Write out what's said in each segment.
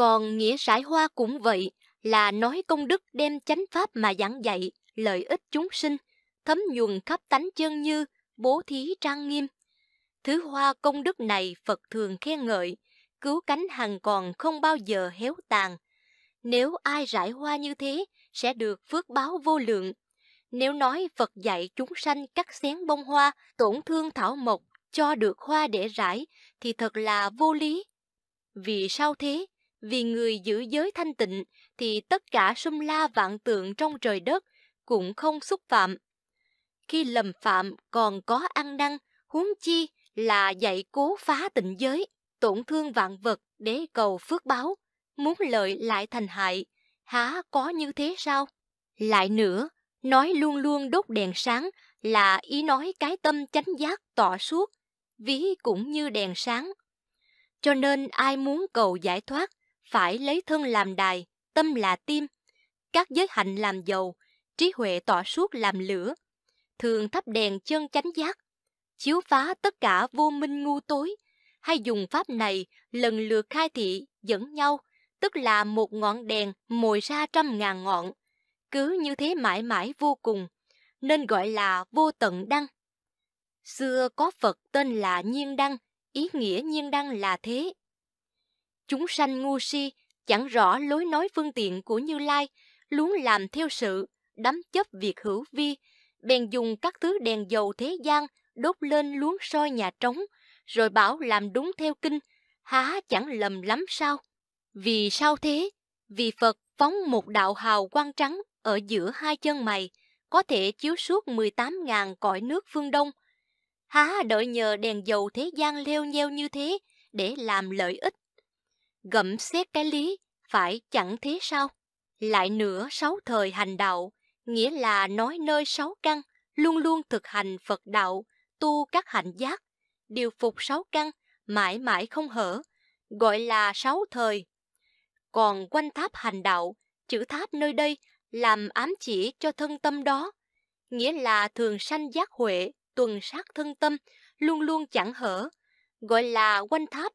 Còn nghĩa sải hoa cũng vậy, là nói công đức đem chánh pháp mà giảng dạy, lợi ích chúng sinh, thấm nhuần khắp tánh chân như, bố thí trang nghiêm. Thứ hoa công đức này Phật thường khen ngợi, cứu cánh hằng còn không bao giờ héo tàn. Nếu ai rải hoa như thế, sẽ được phước báo vô lượng. Nếu nói Phật dạy chúng sanh cắt xén bông hoa, tổn thương thảo mộc, cho được hoa để rải, thì thật là vô lý. Vì sao thế? vì người giữ giới thanh tịnh thì tất cả sum la vạn tượng trong trời đất cũng không xúc phạm. Khi lầm phạm còn có ăn năn, huống chi là dạy cố phá tịnh giới, tổn thương vạn vật để cầu phước báo, muốn lợi lại thành hại, há có như thế sao? Lại nữa, nói luôn luôn đốt đèn sáng là ý nói cái tâm chánh giác tỏ suốt, ví cũng như đèn sáng. Cho nên ai muốn cầu giải thoát phải lấy thân làm đài, tâm là tim, các giới hạnh làm dầu, trí huệ tỏa suốt làm lửa, thường thắp đèn chân chánh giác, chiếu phá tất cả vô minh ngu tối, hay dùng pháp này lần lượt khai thị dẫn nhau, tức là một ngọn đèn mồi ra trăm ngàn ngọn, cứ như thế mãi mãi vô cùng, nên gọi là vô tận đăng. Xưa có Phật tên là Nhiên Đăng, ý nghĩa Nhiên Đăng là thế. Chúng sanh ngu si, chẳng rõ lối nói phương tiện của Như Lai, luống làm theo sự, đắm chấp việc hữu vi, bèn dùng các thứ đèn dầu thế gian đốt lên luống soi nhà trống, rồi bảo làm đúng theo kinh, há chẳng lầm lắm sao? Vì sao thế? Vì Phật phóng một đạo hào quang trắng ở giữa hai chân mày, có thể chiếu suốt 18.000 cõi nước phương Đông. Há đợi nhờ đèn dầu thế gian leo nheo như thế để làm lợi ích gẫm xét cái lý, phải chẳng thế sao? Lại nữa sáu thời hành đạo, nghĩa là nói nơi sáu căn, luôn luôn thực hành Phật đạo, tu các hạnh giác, điều phục sáu căn, mãi mãi không hở, gọi là sáu thời. Còn quanh tháp hành đạo, chữ tháp nơi đây làm ám chỉ cho thân tâm đó, nghĩa là thường sanh giác huệ, tuần sát thân tâm, luôn luôn chẳng hở, gọi là quanh tháp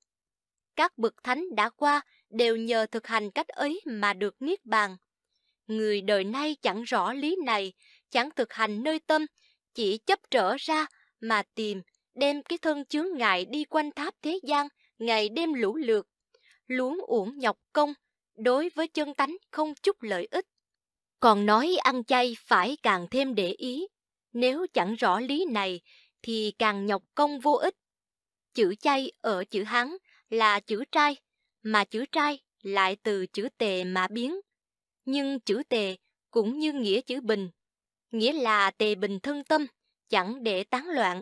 các bậc thánh đã qua đều nhờ thực hành cách ấy mà được niết bàn. Người đời nay chẳng rõ lý này, chẳng thực hành nơi tâm, chỉ chấp trở ra mà tìm, đem cái thân chướng ngại đi quanh tháp thế gian, ngày đêm lũ lượt, luống uổng nhọc công, đối với chân tánh không chút lợi ích. Còn nói ăn chay phải càng thêm để ý, nếu chẳng rõ lý này thì càng nhọc công vô ích. Chữ chay ở chữ Hán là chữ trai, mà chữ trai lại từ chữ tề mà biến. Nhưng chữ tề cũng như nghĩa chữ bình, nghĩa là tề bình thân tâm, chẳng để tán loạn.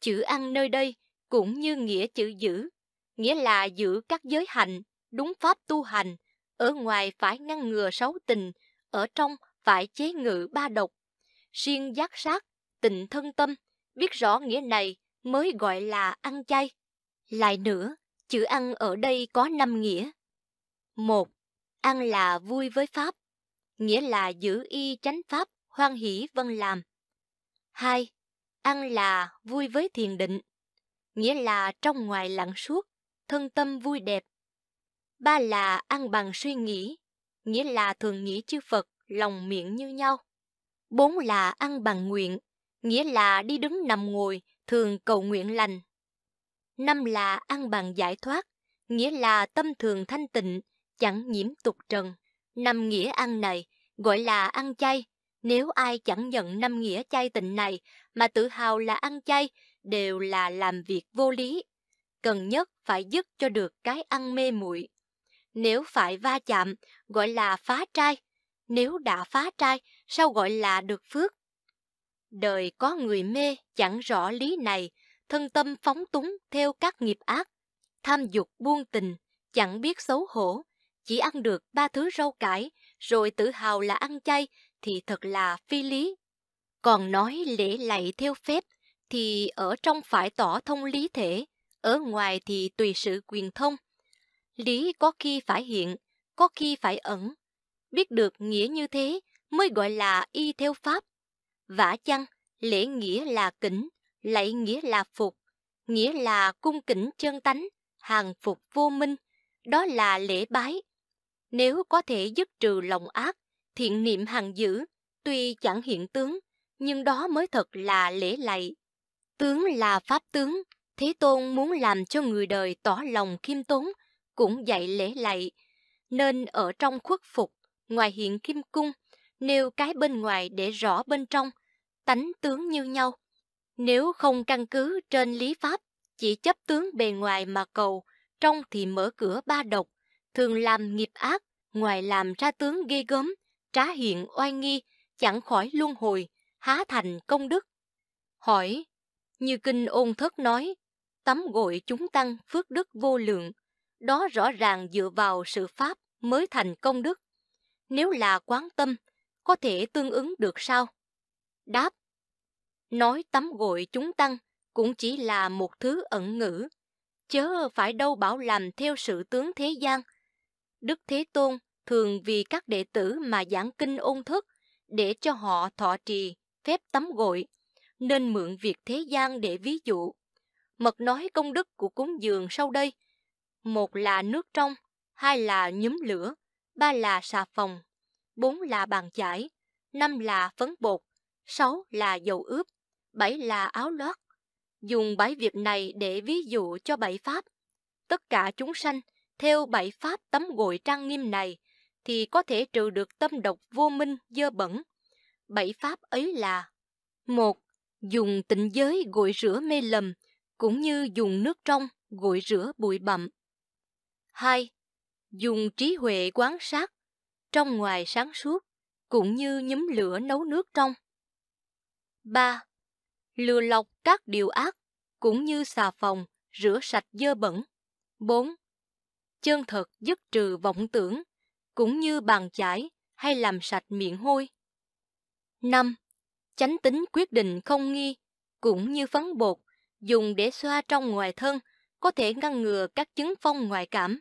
Chữ ăn nơi đây cũng như nghĩa chữ giữ, nghĩa là giữ các giới hành đúng pháp tu hành, ở ngoài phải ngăn ngừa sáu tình, ở trong phải chế ngự ba độc. Riêng giác sát, tịnh thân tâm, biết rõ nghĩa này mới gọi là ăn chay. Lại nữa, Chữ ăn ở đây có 5 nghĩa. một Ăn là vui với Pháp, nghĩa là giữ y chánh Pháp, hoan hỷ vân làm. 2. Ăn là vui với thiền định, nghĩa là trong ngoài lặng suốt, thân tâm vui đẹp. Ba là ăn bằng suy nghĩ, nghĩa là thường nghĩ chư Phật, lòng miệng như nhau. Bốn là ăn bằng nguyện, nghĩa là đi đứng nằm ngồi, thường cầu nguyện lành, năm là ăn bằng giải thoát, nghĩa là tâm thường thanh tịnh, chẳng nhiễm tục trần. Năm nghĩa ăn này gọi là ăn chay. Nếu ai chẳng nhận năm nghĩa chay tịnh này mà tự hào là ăn chay, đều là làm việc vô lý. Cần nhất phải dứt cho được cái ăn mê muội. Nếu phải va chạm, gọi là phá trai. Nếu đã phá trai, sao gọi là được phước? Đời có người mê chẳng rõ lý này, thân tâm phóng túng theo các nghiệp ác, tham dục buông tình, chẳng biết xấu hổ, chỉ ăn được ba thứ rau cải, rồi tự hào là ăn chay thì thật là phi lý. Còn nói lễ lạy theo phép thì ở trong phải tỏ thông lý thể, ở ngoài thì tùy sự quyền thông. Lý có khi phải hiện, có khi phải ẩn. Biết được nghĩa như thế mới gọi là y theo pháp. Vả chăng, lễ nghĩa là kính, Lạy nghĩa là phục, nghĩa là cung kính chân tánh, hàng phục vô minh, đó là lễ bái. Nếu có thể dứt trừ lòng ác, thiện niệm hàng giữ, tuy chẳng hiện tướng, nhưng đó mới thật là lễ lạy. Tướng là pháp tướng, Thế Tôn muốn làm cho người đời tỏ lòng khiêm tốn, cũng dạy lễ lạy, nên ở trong khuất phục, ngoài hiện kim cung, nêu cái bên ngoài để rõ bên trong, tánh tướng như nhau. Nếu không căn cứ trên lý pháp, chỉ chấp tướng bề ngoài mà cầu, trong thì mở cửa ba độc, thường làm nghiệp ác, ngoài làm ra tướng ghê gớm, trá hiện oai nghi, chẳng khỏi luân hồi, há thành công đức. Hỏi, như kinh ôn thất nói, tắm gội chúng tăng phước đức vô lượng, đó rõ ràng dựa vào sự pháp mới thành công đức. Nếu là quán tâm, có thể tương ứng được sao? Đáp, nói tắm gội chúng tăng cũng chỉ là một thứ ẩn ngữ, chớ phải đâu bảo làm theo sự tướng thế gian. Đức Thế Tôn thường vì các đệ tử mà giảng kinh ôn thức để cho họ thọ trì, phép tắm gội, nên mượn việc thế gian để ví dụ. Mật nói công đức của cúng dường sau đây, một là nước trong, hai là nhúm lửa, ba là xà phòng, bốn là bàn chải, năm là phấn bột, sáu là dầu ướp, bảy là áo lót. Dùng bảy việc này để ví dụ cho bảy pháp. Tất cả chúng sanh theo bảy pháp tấm gội trang nghiêm này thì có thể trừ được tâm độc vô minh dơ bẩn. Bảy pháp ấy là một Dùng tịnh giới gội rửa mê lầm, cũng như dùng nước trong gội rửa bụi bặm. 2. Dùng trí huệ quán sát, trong ngoài sáng suốt, cũng như nhúm lửa nấu nước trong. 3 lừa lọc các điều ác, cũng như xà phòng, rửa sạch dơ bẩn. 4. Chân thật dứt trừ vọng tưởng, cũng như bàn chải hay làm sạch miệng hôi. 5. Chánh tính quyết định không nghi, cũng như phấn bột, dùng để xoa trong ngoài thân, có thể ngăn ngừa các chứng phong ngoại cảm.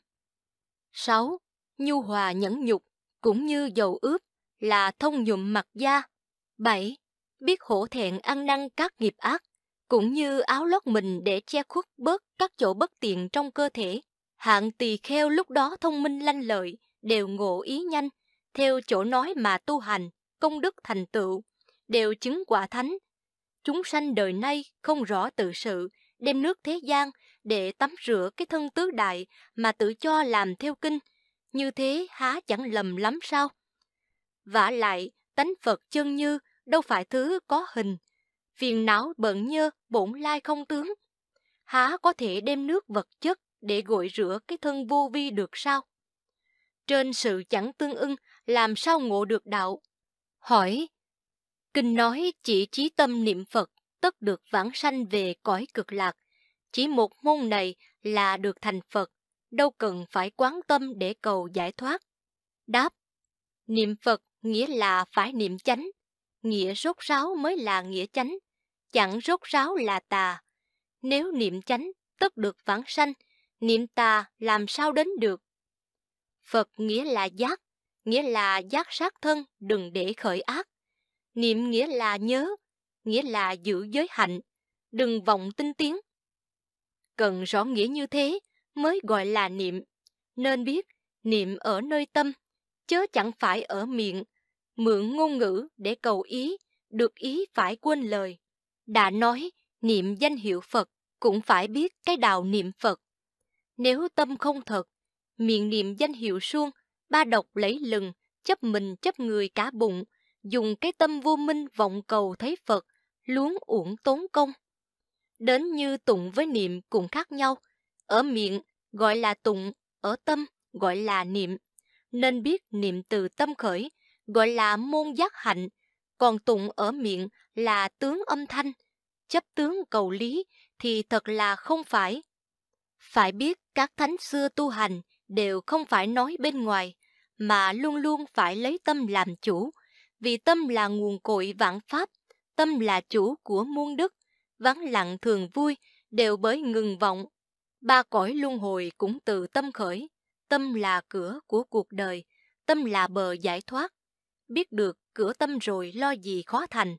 6. Nhu hòa nhẫn nhục, cũng như dầu ướp, là thông nhuộm mặt da. 7 biết hổ thẹn ăn năn các nghiệp ác, cũng như áo lót mình để che khuất bớt các chỗ bất tiện trong cơ thể. Hạng tỳ kheo lúc đó thông minh lanh lợi, đều ngộ ý nhanh, theo chỗ nói mà tu hành, công đức thành tựu, đều chứng quả thánh. Chúng sanh đời nay không rõ tự sự, đem nước thế gian để tắm rửa cái thân tứ đại mà tự cho làm theo kinh, như thế há chẳng lầm lắm sao? vả lại, tánh Phật chân như đâu phải thứ có hình. Phiền não bận nhơ, bổn lai không tướng. Há có thể đem nước vật chất để gội rửa cái thân vô vi được sao? Trên sự chẳng tương ưng, làm sao ngộ được đạo? Hỏi, kinh nói chỉ trí tâm niệm Phật, tất được vãng sanh về cõi cực lạc. Chỉ một môn này là được thành Phật, đâu cần phải quán tâm để cầu giải thoát. Đáp, niệm Phật nghĩa là phải niệm chánh, nghĩa rốt ráo mới là nghĩa chánh, chẳng rốt ráo là tà. Nếu niệm chánh, tất được vãng sanh, niệm tà làm sao đến được? Phật nghĩa là giác, nghĩa là giác sát thân, đừng để khởi ác. Niệm nghĩa là nhớ, nghĩa là giữ giới hạnh, đừng vọng tinh tiến. Cần rõ nghĩa như thế mới gọi là niệm, nên biết niệm ở nơi tâm, chớ chẳng phải ở miệng, mượn ngôn ngữ để cầu ý, được ý phải quên lời. Đã nói, niệm danh hiệu Phật cũng phải biết cái đạo niệm Phật. Nếu tâm không thật, miệng niệm danh hiệu suông, ba độc lấy lừng, chấp mình chấp người cả bụng, dùng cái tâm vô minh vọng cầu thấy Phật, luống uổng tốn công. Đến như tụng với niệm cũng khác nhau, ở miệng gọi là tụng, ở tâm gọi là niệm. Nên biết niệm từ tâm khởi gọi là môn giác hạnh, còn tụng ở miệng là tướng âm thanh, chấp tướng cầu lý thì thật là không phải. Phải biết các thánh xưa tu hành đều không phải nói bên ngoài, mà luôn luôn phải lấy tâm làm chủ, vì tâm là nguồn cội vạn pháp, tâm là chủ của muôn đức, vắng lặng thường vui đều bởi ngừng vọng. Ba cõi luân hồi cũng từ tâm khởi, tâm là cửa của cuộc đời, tâm là bờ giải thoát, biết được cửa tâm rồi lo gì khó thành.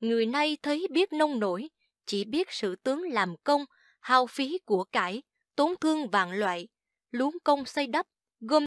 Người nay thấy biết nông nổi, chỉ biết sự tướng làm công, hao phí của cải, tốn thương vạn loại, luống công xây đắp, gom